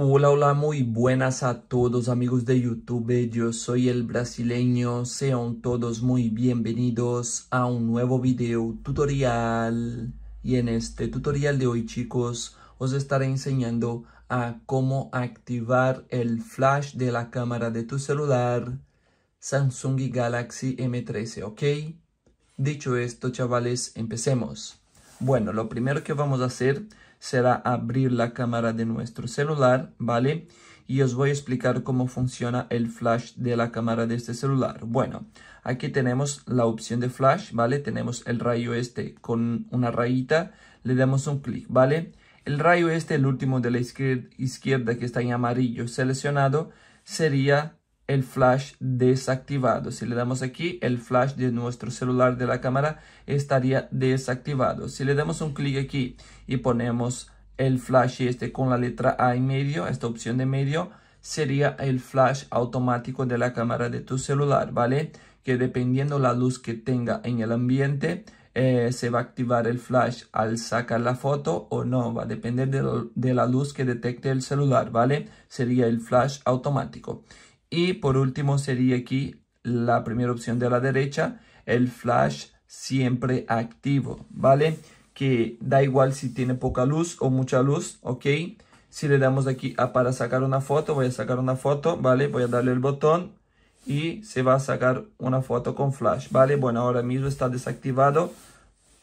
Hola, hola, muy buenas a todos amigos de YouTube, yo soy el brasileño, sean todos muy bienvenidos a un nuevo video tutorial y en este tutorial de hoy chicos os estaré enseñando a cómo activar el flash de la cámara de tu celular Samsung Galaxy M13, ¿ok? Dicho esto chavales, empecemos. Bueno, lo primero que vamos a hacer será abrir la cámara de nuestro celular, ¿vale? Y os voy a explicar cómo funciona el flash de la cámara de este celular. Bueno, aquí tenemos la opción de flash, ¿vale? Tenemos el rayo este con una rayita, le damos un clic, ¿vale? El rayo este, el último de la izquierda, izquierda que está en amarillo seleccionado, sería el flash desactivado. Si le damos aquí, el flash de nuestro celular de la cámara estaría desactivado. Si le damos un clic aquí y ponemos el flash este con la letra A en medio, esta opción de medio, sería el flash automático de la cámara de tu celular, ¿vale? Que dependiendo la luz que tenga en el ambiente, eh, se va a activar el flash al sacar la foto o no, va a depender de la luz que detecte el celular, ¿vale? Sería el flash automático. Y por último sería aquí la primera opción de la derecha, el flash siempre activo, ¿vale? Que da igual si tiene poca luz o mucha luz, ¿ok? Si le damos aquí a para sacar una foto, voy a sacar una foto, ¿vale? Voy a darle el botón y se va a sacar una foto con flash, ¿vale? Bueno, ahora mismo está desactivado.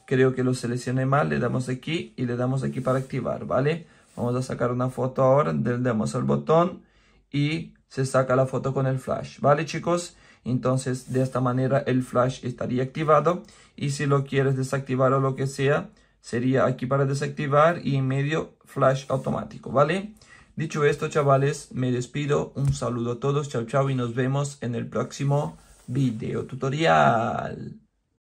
Creo que lo seleccioné mal, le damos aquí y le damos aquí para activar, ¿vale? Vamos a sacar una foto ahora, le damos al botón y se saca la foto con el flash, ¿vale chicos? Entonces de esta manera el flash estaría activado y si lo quieres desactivar o lo que sea, sería aquí para desactivar y en medio flash automático, ¿vale? Dicho esto chavales, me despido, un saludo a todos, chao chao y nos vemos en el próximo video tutorial.